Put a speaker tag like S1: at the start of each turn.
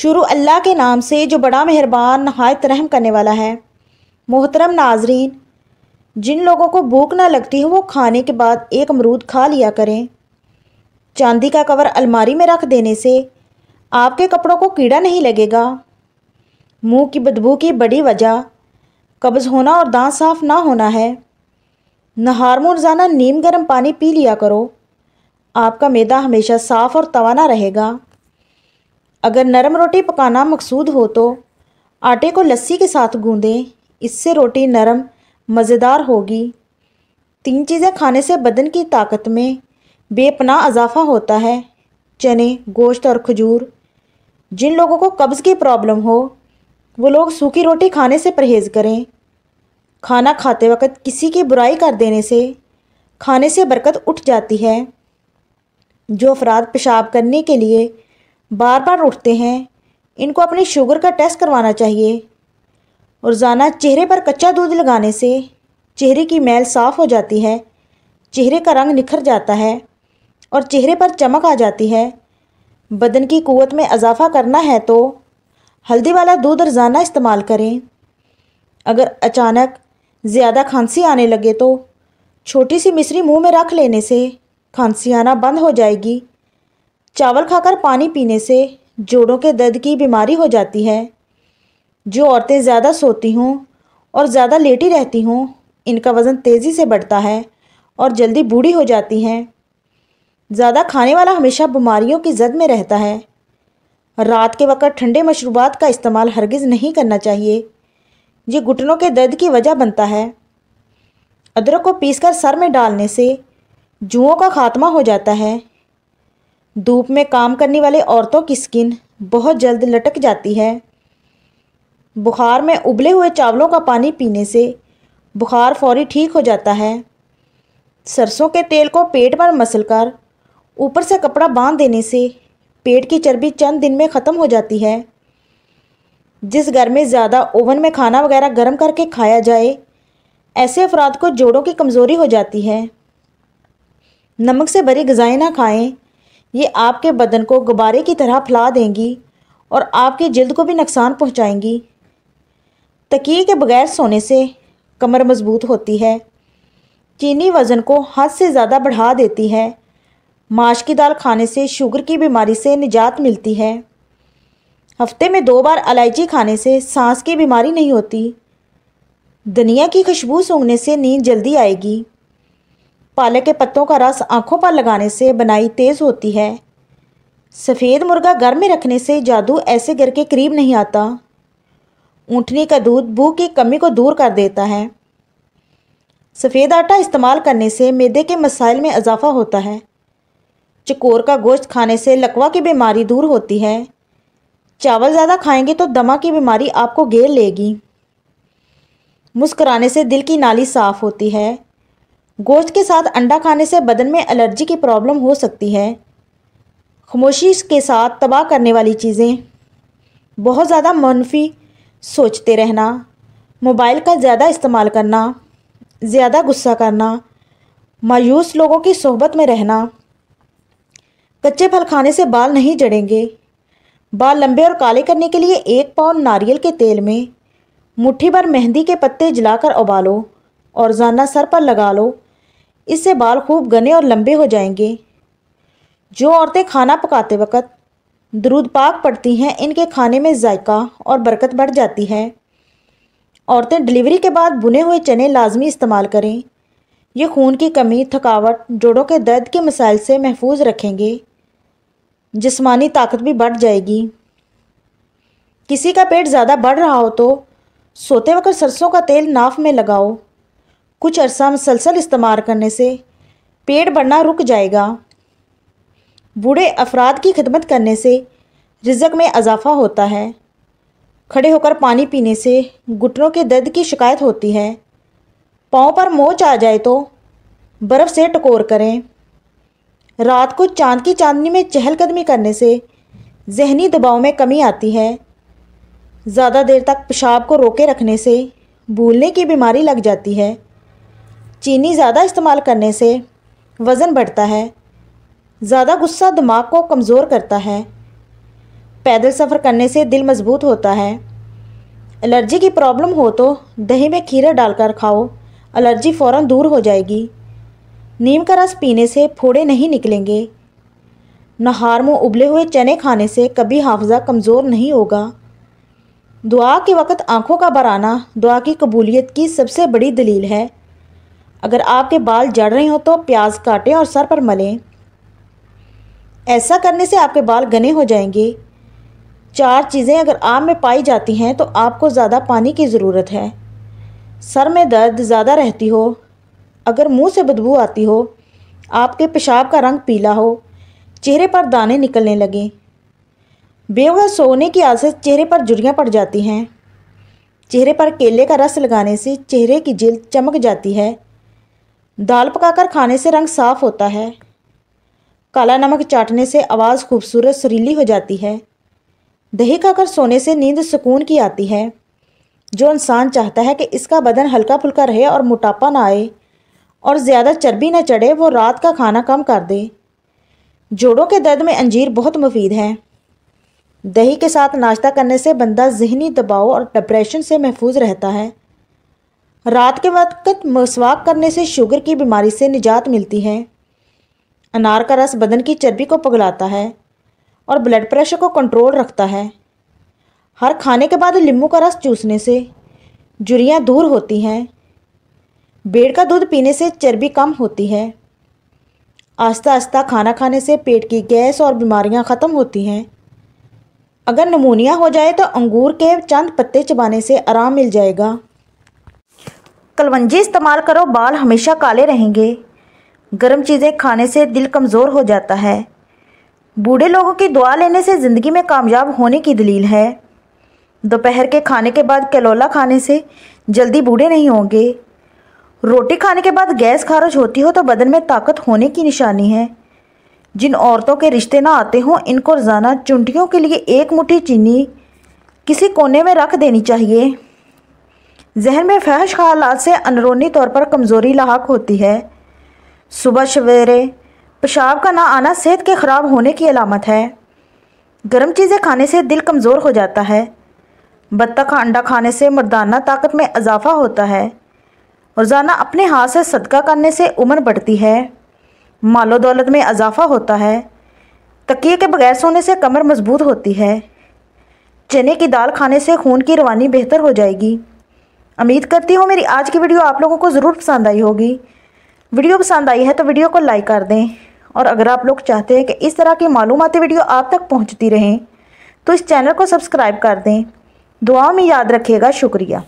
S1: शुरू अल्लाह के नाम से जो बड़ा मेहरबान नहायत रहम करने वाला है मोहतरम नाजरीन जिन लोगों को भूख ना लगती है वो खाने के बाद एक अमरूद खा लिया करें चांदी का कवर अलमारी में रख देने से आपके कपड़ों को कीड़ा नहीं लगेगा मुंह की बदबू की बड़ी वजह कब्ज़ होना और दांत साफ ना होना है नहार में नीम गर्म पानी पी लिया करो आपका मैदा हमेशा साफ़ और तवाना रहेगा अगर नरम रोटी पकाना मकसूद हो तो आटे को लस्सी के साथ गूँधें इससे रोटी नरम मज़ेदार होगी तीन चीज़ें खाने से बदन की ताकत में बेपना अजाफा होता है चने गोश्त और खजूर जिन लोगों को कब्ज़ की प्रॉब्लम हो वो लोग सूखी रोटी खाने से परहेज़ करें खाना खाते वक्त किसी की बुराई कर देने से खाने से बरकत उठ जाती है जो अफराद पेशाब करने के लिए बार बार उठते हैं इनको अपने शुगर का टेस्ट करवाना चाहिए रोज़ाना चेहरे पर कच्चा दूध लगाने से चेहरे की मैल साफ़ हो जाती है चेहरे का रंग निखर जाता है और चेहरे पर चमक आ जाती है बदन की क़वत में इजाफ़ा करना है तो हल्दी वाला दूध रोज़ाना इस्तेमाल करें अगर अचानक ज़्यादा खांसी आने लगे तो छोटी सी मिश्री मुंह में रख लेने से खांसी आना बंद हो जाएगी चावल खाकर पानी पीने से जोड़ों के दर्द की बीमारी हो जाती है जो औरतें ज़्यादा सोती हूँ और ज़्यादा लेटी रहती हूँ इनका वज़न तेज़ी से बढ़ता है और जल्दी बूढ़ी हो जाती हैं ज़्यादा खाने वाला हमेशा बीमारियों की जद में रहता है रात के वक्त ठंडे मशरूबात का इस्तेमाल हरगिज़ नहीं करना चाहिए ये घुटनों के दर्द की वजह बनता है अदरक को पीसकर सर में डालने से जुओं का खात्मा हो जाता है धूप में काम करने वाले औरतों की स्किन बहुत जल्द लटक जाती है बुखार में उबले हुए चावलों का पानी पीने से बुखार फौरी ठीक हो जाता है सरसों के तेल को पेट पर मसल कर ऊपर से कपड़ा बांध देने से पेट की चर्बी चंद दिन में ख़त्म हो जाती है जिस घर में ज़्यादा ओवन में खाना वगैरह गर्म करके खाया जाए ऐसे अफराद को जोड़ों की कमज़ोरी हो जाती है नमक से भरी गज़ाएँ ना खाएं ये आपके बदन को गुब्बारे की तरह फैला देंगी और आपकी जल्द को भी नुकसान पहुंचाएंगी तकिए के बगैर सोने से कमर मजबूत होती है चीनी वज़न को हद से ज़्यादा बढ़ा देती है माश की दाल खाने से शुगर की बीमारी से निजात मिलती है हफ्ते में दो बार इलायची खाने से सांस की बीमारी नहीं होती धनिया की खुशबू सूंघने से नींद जल्दी आएगी पालक के पत्तों का रस आंखों पर लगाने से बनाई तेज़ होती है सफ़ेद मुर्गा घर में रखने से जादू ऐसे घर के करीब नहीं आता ऊँटनी का दूध भूख की कमी को दूर कर देता है सफ़ेद आटा इस्तेमाल करने से मैदे के मसाइल में इजाफा होता है चकोर का गोश्त खाने से लकवा की बीमारी दूर होती है चावल ज़्यादा खाएंगे तो दमा की बीमारी आपको घेर लेगी मुस्कराने से दिल की नाली साफ़ होती है गोश्त के साथ अंडा खाने से बदन में एलर्जी की प्रॉब्लम हो सकती है खामोशी के साथ तबाह करने वाली चीज़ें बहुत ज़्यादा मनफी सोचते रहना मोबाइल का ज़्यादा इस्तेमाल करना ज़्यादा गुस्सा करना मायूस लोगों की सोहबत में रहना कच्चे फल खाने से बाल नहीं जड़ेंगे बाल लंबे और काले करने के लिए एक पाउंड नारियल के तेल में मुट्ठी भर मेहंदी के पत्ते जलाकर उबालो और जाना सर पर लगा लो इससे बाल खूब घने और लंबे हो जाएंगे जो औरतें खाना पकाते वक्त दरूद पाक पड़ती हैं इनके खाने में जायका और बरकत बढ़ जाती है औरतें डिलीवरी के बाद बुने हुए चने लाजमी इस्तेमाल करें ये खून की कमी थकावट जोड़ों के दर्द के मसाइल से महफूज रखेंगे जिस्मानी ताकत भी बढ़ जाएगी किसी का पेट ज़्यादा बढ़ रहा हो तो सोते वक्त सरसों का तेल नाफ में लगाओ कुछ अरसा मुसलसल इस्तेमाल करने से पेट बढ़ना रुक जाएगा बूढ़े अफराद की खिदमत करने से रिजक में अजाफा होता है खड़े होकर पानी पीने से घुटनों के दर्द की शिकायत होती है पाँव पर मोच आ जाए तो बर्फ़ से टकोर करें रात को चांद की चांदनी में चहलकदमी करने से जहनी दबाव में कमी आती है ज़्यादा देर तक पेशाब को रोके रखने से भूलने की बीमारी लग जाती है चीनी ज़्यादा इस्तेमाल करने से वज़न बढ़ता है ज़्यादा गुस्सा दिमाग को कमज़ोर करता है पैदल सफ़र करने से दिल मजबूत होता है एलर्जी की प्रॉब्लम हो तो दही में खीरा डालकर खाओ एलर्जी फ़ौर दूर हो जाएगी नीम का रस पीने से फोड़े नहीं निकलेंगे नहार में उबले हुए चने खाने से कभी हाफजा कमज़ोर नहीं होगा दुआ के वक़्त आँखों का बराना दुआ की कबूलियत की सबसे बड़ी दलील है अगर आपके बाल जड़ रहे हों तो प्याज काटें और सर पर मलें ऐसा करने से आपके बाल घने हो जाएंगे चार चीज़ें अगर आम में पाई जाती हैं तो आपको ज़्यादा पानी की ज़रूरत है सर में दर्द ज़्यादा रहती हो अगर मुंह से बदबू आती हो आपके पेशाब का रंग पीला हो चेहरे पर दाने निकलने लगें बेवजह सोने की आदत चेहरे पर जुड़ियाँ पड़ जाती हैं चेहरे पर केले का रस लगाने से चेहरे की जिल्द चमक जाती है दाल पकाकर खाने से रंग साफ होता है काला नमक चाटने से आवाज़ खूबसूरत सुरीली हो जाती है दही खाकर सोने से नींद सुकून की आती है जो इंसान चाहता है कि इसका बदन हल्का फुल्का रहे और मोटापा ना आए और ज़्यादा चर्बी ना चढ़े वो रात का खाना कम कर दे जोड़ों के दर्द में अंजीर बहुत मुफीद है दही के साथ नाश्ता करने से बंदा जहनी दबाव और डिप्रेशन से महफूज रहता है रात के वक्त मसवाक करने से शुगर की बीमारी से निजात मिलती है अनार का रस बदन की चर्बी को पगलाता है और ब्लड प्रेशर को कंट्रोल रखता है हर खाने के बाद लींबू का रस चूसने से जुरियाँ दूर होती हैं बेड़ का दूध पीने से चर्बी कम होती है आस्ता आस्ता खाना खाने से पेट की गैस और बीमारियां ख़त्म होती हैं अगर नमूनिया हो जाए तो अंगूर के चंद पत्ते चबाने से आराम मिल जाएगा कलवंजी इस्तेमाल करो बाल हमेशा काले रहेंगे गर्म चीज़ें खाने से दिल कमज़ोर हो जाता है बूढ़े लोगों की दुआ लेने से ज़िंदगी में कामयाब होने की दलील है दोपहर के खाने के बाद कैलोला खाने से जल्दी बूढ़े नहीं होंगे रोटी खाने के बाद गैस खारिज होती हो तो बदन में ताकत होने की निशानी है जिन औरतों के रिश्ते ना आते हों इनको रोज़ाना चुंटियों के लिए एक मुट्ठी चीनी किसी कोने में रख देनी चाहिए जहन में फहश ख्याल से अंदरूनी तौर पर कमज़ोरी लाक होती है सुबह सवेरे पेशाब का ना आना सेहत के ख़राब होने की अलामत है गर्म चीज़ें खाने से दिल कमज़ोर हो जाता है बत्तख अंडा खाने से मर्दाना ताकत में इजाफा होता है रोज़ाना अपने हाथ से सदका करने से उम्र बढ़ती है मालो दौलत में इजाफा होता है तकिए के बगैर सोने से कमर मजबूत होती है चने की दाल खाने से खून की रवानी बेहतर हो जाएगी उम्मीद करती हूँ मेरी आज की वीडियो आप लोगों को ज़रूर पसंद आई होगी वीडियो पसंद आई है तो वीडियो को लाइक कर दें और अगर आप लोग चाहते हैं कि इस तरह की मालूमती वीडियो आप तक पहुँचती रहें तो इस चैनल को सब्सक्राइब कर दें दुआओं में याद रखिएगा शुक्रिया